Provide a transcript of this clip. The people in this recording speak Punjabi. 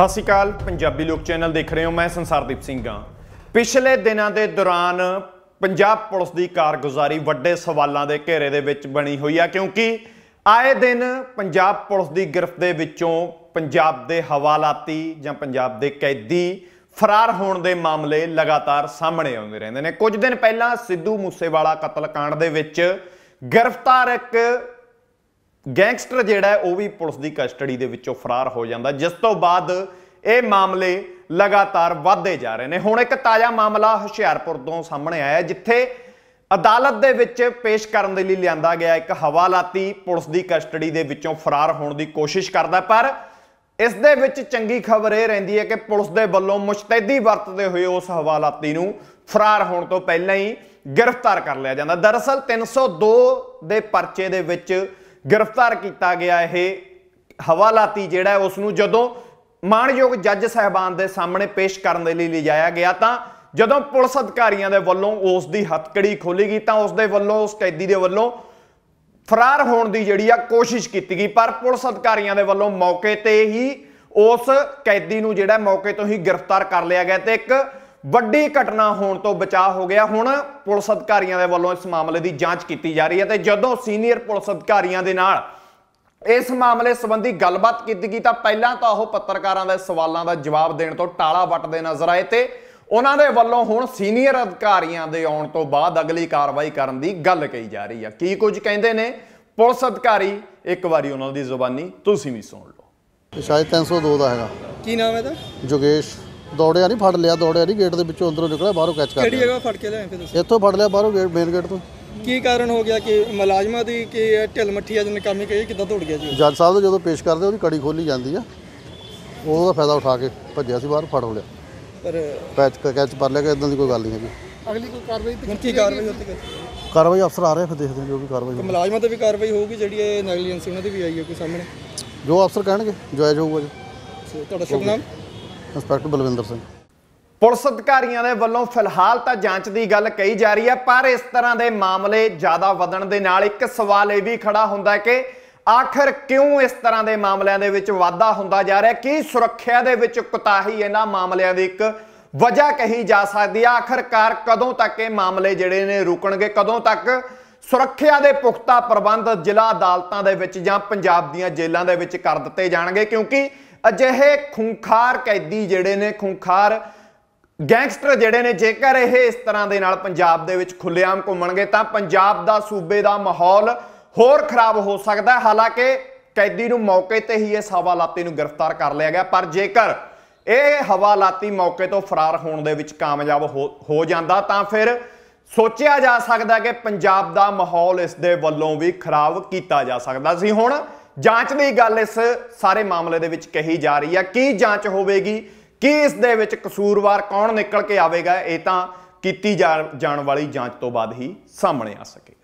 ਸਤਿ ਸ਼੍ਰੀ ਅਕਾਲ ਪੰਜਾਬੀ ਲੋਕ ਚੈਨਲ ਦੇਖ ਰਹੇ ਹੋ ਮੈਂ ਸੰਸਾਰਦੀਪ ਸਿੰਘ ਹਾਂ ਪਿਛਲੇ ਦਿਨਾਂ ਦੇ ਦੌਰਾਨ ਪੰਜਾਬ ਪੁਲਿਸ ਦੀ ਕਾਰਗੁਜ਼ਾਰੀ ਵੱਡੇ ਸਵਾਲਾਂ ਦੇ ਘੇਰੇ ਦੇ ਵਿੱਚ ਬਣੀ ਹੋਈ ਆ ਕਿਉਂਕਿ ਆਏ ਦਿਨ ਪੰਜਾਬ ਪੁਲਿਸ ਦੀ ਗ੍ਰਿਫਤ ਦੇ ਵਿੱਚੋਂ ਪੰਜਾਬ ਦੇ ਹਵਾਲਾਤੀ ਜਾਂ ਪੰਜਾਬ ਦੇ ਕੈਦੀ ਫਰਾਰ ਹੋਣ ਦੇ ਮਾਮਲੇ ਲਗਾਤਾਰ ਸਾਹਮਣੇ ਆਉਂਦੇ ਰਹਿੰਦੇ ਨੇ ਕੁਝ ਦਿਨ ਪਹਿਲਾਂ ਸਿੱਧੂ ਮੂਸੇਵਾਲਾ ਕਤਲकांड ਦੇ ਵਿੱਚ ਗ੍ਰਿਫਤਾਰ ਇੱਕ ਗੈਂਗਸਟਰ ਜਿਹੜਾ ਉਹ ਵੀ ਪੁਲਿਸ ਦੀ ਕਸਟਡੀ ਦੇ ਵਿੱਚੋਂ ਫਰਾਰ ਹੋ ਜਾਂਦਾ ਜਿਸ ਤੋਂ ਬਾਅਦ ਇਹ ਮਾਮਲੇ ਲਗਾਤਾਰ ਵਧਦੇ ਜਾ ਰਹੇ ਨੇ ਹੁਣ ਇੱਕ ਤਾਜ਼ਾ ਮਾਮਲਾ ਹੁਸ਼ਿਆਰਪੁਰ ਤੋਂ ਸਾਹਮਣੇ ਆਇਆ ਜਿੱਥੇ ਅਦਾਲਤ ਦੇ ਵਿੱਚ ਪੇਸ਼ ਕਰਨ ਦੇ ਲਈ ਲਿਆਂਦਾ ਗਿਆ ਇੱਕ ਹਵਾਲਾਤੀ ਪੁਲਿਸ ਦੀ ਕਸਟਡੀ ਦੇ ਵਿੱਚੋਂ ਫਰਾਰ ਹੋਣ ਦੀ ਕੋਸ਼ਿਸ਼ ਕਰਦਾ ਪਰ ਇਸ ਦੇ ਵਿੱਚ ਚੰਗੀ ਖਬਰ ਇਹ ਰਹਿੰਦੀ ਹੈ ਕਿ ਪੁਲਿਸ ਦੇ ਵੱਲੋਂ ਮੁਸ਼ਤੈਦੀ ਵਰਤਦੇ ਹੋਏ ਉਸ ਹਵਾਲਾਤੀ ਨੂੰ ਫਰਾਰ ਹੋਣ ਤੋਂ ਪਹਿਲਾਂ ਹੀ ਗ੍ਰਿਫਤਾਰ ਕਰ ਲਿਆ ਜਾਂਦਾ ਦਰਅਸਲ 302 ਦੇ ਪਰਚੇ ਦੇ ਵਿੱਚ ਗ੍ਰਿਫਤਾਰ ਕੀਤਾ ਗਿਆ ਇਹ ਹਵਾਲਾਤੀ ਜਿਹੜਾ ਉਸ ਨੂੰ ਜਦੋਂ ਮਾਨਯੋਗ ਜੱਜ ਸਹਿਬਾਨ ਦੇ ਸਾਹਮਣੇ ਪੇਸ਼ ਕਰਨ ਦੇ ਲਈ ਲਿਜਾਇਆ ਗਿਆ ਤਾਂ ਜਦੋਂ ਪੁਲਿਸ ਅਧਿਕਾਰੀਆਂ ਦੇ ਵੱਲੋਂ ਉਸ ਦੀ ਹੱਥਕੜੀ ਖੋਲੀ ਗਈ ਤਾਂ ਉਸ ਦੇ ਵੱਲੋਂ ਉਸ ਕੈਦੀ ਦੇ ਵੱਲੋਂ ਫਰਾਰ ਹੋਣ ਦੀ ਜਿਹੜੀ ਆ ਕੋਸ਼ਿਸ਼ ਕੀਤੀ ਗਈ ਪਰ ਪੁਲਿਸ ਅਧਿਕਾਰੀਆਂ ਦੇ ਵੱਲੋਂ ਮੌਕੇ ਤੇ ਹੀ ਉਸ ਕੈਦੀ ਨੂੰ ਜਿਹੜਾ ਮੌਕੇ ਤੋਂ ਹੀ ਗ੍ਰਿਫਤਾਰ ਕਰ ਲਿਆ ਗਿਆ ਤੇ ਇੱਕ ਵੱਡੀ ਘਟਨਾ ਹੋਣ ਤੋਂ ਬਚਾਅ ਹੋ ਗਿਆ ਹੁਣ ਪੁਲਿਸ ਅਧਿਕਾਰੀਆਂ ਦੇ ਵੱਲੋਂ ਇਸ ਮਾਮਲੇ ਦੀ ਜਾਂਚ ਕੀਤੀ ਜਾ ਰਹੀ ਹੈ ਤੇ ਜਦੋਂ ਸੀਨੀਅਰ ਪੁਲਿਸ ਅਧਿਕਾਰੀਆਂ ਦੇ ਨਾਲ ਇਸ ਮਾਮਲੇ ਸੰਬੰਧੀ ਗੱਲਬਾਤ ਕੀਤੀ ਗਈ ਤਾਂ ਪਹਿਲਾਂ ਤਾਂ ਉਹ ਪੱਤਰਕਾਰਾਂ ਦੇ ਸਵਾਲਾਂ ਦਾ ਜਵਾਬ ਦੇਣ ਤੋਂ ਟਾਲਾ ਵੱਟਦੇ ਨਜ਼ਰ ਆਏ ਤੇ ਉਹਨਾਂ ਦੇ ਵੱਲੋਂ ਹੁਣ ਸੀਨੀਅਰ ਅਧਿਕਾਰੀਆਂ ਦੇ ਆਉਣ ਤੋਂ ਬਾਅਦ ਅਗਲੀ ਕਾਰਵਾਈ ਕਰਨ ਦੀ ਗੱਲ ਕਹੀ ਜਾ ਰਹੀ ਹੈ ਕੀ ਕੁਝ ਕਹਿੰਦੇ ਨੇ ਪੁਲਿਸ ਅਧਿਕਾਰੀ ਇੱਕ ਵਾਰੀ ਉਹਨਾਂ ਦੀ ਜ਼ੁਬਾਨੀ ਤੁਸੀਂ ਵੀ ਸੁਣ ਲਓ ਸ਼ਾਇਦ 302 ਦਾ ਹੈਗਾ ਕੀ ਨਾਮ ਹੈ ਦਾ ਜੋਗੇਸ਼ ਦੌੜਿਆ ਨਹੀਂ ਫੜ ਲਿਆ ਦੌੜਿਆ ਨਹੀਂ ਗੇਟ ਦੇ ਵਿੱਚੋਂ ਅੰਦਰੋਂ ਨਿਕਲਿਆ ਬਾਹਰੋਂ ਕੈਚ ਕਰ ਕਿਹੜੀ ਲਿਆ ਫੜ ਕੇ ਇੱਥੋਂ ਫੜ ਲਿਆ ਬਾਹਰੋਂ ਗੇਟ ਮੇਨ ਗੇਟ ਤੋਂ ਕੀ ਕਾਰਨ ਹੋ ਗਿਆ ਕਿ ਮੁਲਾਜ਼ਮਾਂ ਦੀ ਕਿ ਇਹ ਢਿੱਲ ਮੱਠੀ ਅੱਜ ਨਕਾਮੀ ਕਹੀ ਕਿੱਦਾਂ ਦੌੜ ਗਿਆ ਜੀ ਜੱਜ ਸਾਹਿਬ ਦਾ ਜਦੋਂ ਪੇਸ਼ ਕਰਦੇ ਉਹਦੀ ਕੜੀ ਖੋਲੀ ਜਾਂਦੀ ਆ ਉਹਦਾ ਫਾਇਦਾ ਉਠਾ ਕੇ ਭੱਜਿਆ ਸੀ ਬਾਹਰ ਫੜ ਲਿਆ ਪਰ ਕੈਚ ਕੈਚ ਪਰ ਲਿਆ ਕਿ ਇਦਾਂ ਦੀ ਕੋਈ ਗੱਲ ਨਹੀਂ ਹੈਗੀ ਅਗਲੀ ਕੋਈ ਕਾਰਵਾਈ ਤੇ ਕੀ ਕਾਰਵਾਈ ਹੋਤੀ ਕਾਰਵਾਈ ਅਫਸਰ ਆ ਰਹੇ ਫਿਰ ਦੇਖਦੇ ਹਾਂ ਜੋ ਵੀ ਕਾਰਵਾਈ ਹੋਊਗੀ। ਮੁਲਾਜ਼ਮਾਂ ਤੇ ਵੀ ਕਾਰਵਾਈ ਹੋਊਗੀ ਜਿਹੜੀ ਇਹ ਨੈਗਲੀਜੈਂਸੀ ਉਹਨਾਂ ਦੀ ਵੀ ਆਈ ਹੈ ਕੋਈ ਸਾਹਮਣੇ ਜੋ ਅਫਸਰ ਕਹਿਣਗੇ ਜਾਇਜ਼ ਹੋਊਗਾ ਜੀ ਤੁਹਾਡਾ ਸ਼ੁਭ ਨਾਮ ਇੰਸਪੈਕਟਰ ਬਲਵਿੰਦਰ ਸਿੰਘ ਪੁਲਿਸ ਅਧਿਕਾਰੀਆਂ ਦੇ ਵੱਲੋਂ ਫਿਲਹਾਲ ਤਾਂ ਜਾਂਚ ਦੀ ਗੱਲ ਕਹੀ ਜਾ ਰਹੀ ਹੈ ਪਰ ਇਸ ਤਰ੍ਹਾਂ ਦੇ ਮਾਮਲੇ ਜ਼ਿਆਦਾ ਵਧਣ ਦੇ ਨਾਲ ਇੱਕ ਸਵਾਲ ਇਹ ਵੀ ਖੜਾ ਹੁੰਦਾ ਹੈ ਕਿ ਆਖਰ ਕਿਉਂ ਇਸ ਤਰ੍ਹਾਂ ਦੇ ਮਾਮਲਿਆਂ ਦੇ ਵਿੱਚ ਵਾਧਾ ਹੁੰਦਾ ਜਾ ਰਿਹਾ ਕੀ ਸੁਰੱਖਿਆ ਦੇ ਵਿੱਚ ਕੁਤਾਹੀ ਇਹਨਾਂ ਮਾਮਲਿਆਂ ਦੀ ਇੱਕ ਵਜ੍ਹਾ ਕਹੀ ਜਾ ਸਕਦੀ ਹੈ ਆਖਰਕਾਰ ਕਦੋਂ ਤੱਕ ਇਹ ਮਾਮਲੇ ਜਿਹੜੇ ਨੇ ਰੁਕਣਗੇ ਕਦੋਂ ਤੱਕ ਸੁਰੱਖਿਆ ਦੇ ਪੁਖਤਾ ਪ੍ਰਬੰਧ ਜ਼ਿਲ੍ਹਾ ਅਦਾਲਤਾਂ ਦੇ ਵਿੱਚ ਜਾਂ ਪੰਜਾਬ ਦੀਆਂ ਜੇਲ੍ਹਾਂ ਦੇ ਵਿੱਚ ਕਰ ਦਿੱਤੇ ਜਾਣਗੇ ਕਿਉਂਕਿ ਅਜਿਹੇ ਖੁੰਖਾਰ ਕੈਦੀ ਜਿਹੜੇ ਨੇ ਖੁੰਖਾਰ ਗੈਂਗਸਟਰ ਜਿਹੜੇ ਨੇ ਜੇਕਰ ਇਹ ਇਸ ਤਰ੍ਹਾਂ ਦੇ ਨਾਲ ਪੰਜਾਬ ਦੇ ਵਿੱਚ ਖੁੱਲੇਆਮ ਘੁੰਮਣਗੇ ਤਾਂ ਪੰਜਾਬ ਦਾ ਸੂਬੇ ਦਾ ਮਾਹੌਲ ਹੋਰ ਖਰਾਬ ਹੋ ਸਕਦਾ ਹੈ ਹਾਲਾਂਕਿ ਕੈਦੀ ਨੂੰ ਮੌਕੇ ਤੇ ਹੀ ਇਸ ਹਵਾਲਾਤੀ ਨੂੰ ਗ੍ਰਿਫਤਾਰ ਕਰ ਲਿਆ ਗਿਆ ਪਰ ਜੇਕਰ ਇਹ ਹਵਾਲਾਤੀ ਮੌਕੇ ਤੋਂ ਫਰਾਰ ਹੋਣ ਦੇ ਵਿੱਚ ਕਾਮਯਾਬ ਹੋ ਜਾਂਦਾ ਤਾਂ ਫਿਰ ਸੋਚਿਆ ਜਾ ਸਕਦਾ ਕਿ ਪੰਜਾਬ ਦਾ ਮਾਹੌਲ ਇਸ ਦੇ ਵੱਲੋਂ ਵੀ ਖਰਾਬ ਕੀਤਾ ਜਾ ਸਕਦਾ ਸੀ ਹੁਣ ਜਾਂਚ ਦੀ ਗੱਲ ਇਸ ਸਾਰੇ ਮਾਮਲੇ ਦੇ ਵਿੱਚ ਕਹੀ ਜਾ ਰਹੀ ਆ ਕੀ ਜਾਂਚ ਹੋਵੇਗੀ ਕੀ ਇਸ ਦੇ ਵਿੱਚ ਕਸੂਰਵਾਰ ਕੌਣ ਨਿਕਲ ਕੇ ਆਵੇਗਾ ਇਹ ਤਾਂ ਕੀਤੀ ਜਾਣ ਵਾਲੀ ਜਾਂਚ ਤੋਂ ਬਾਅਦ ਹੀ ਸਾਹਮਣੇ ਆ ਸਕੇ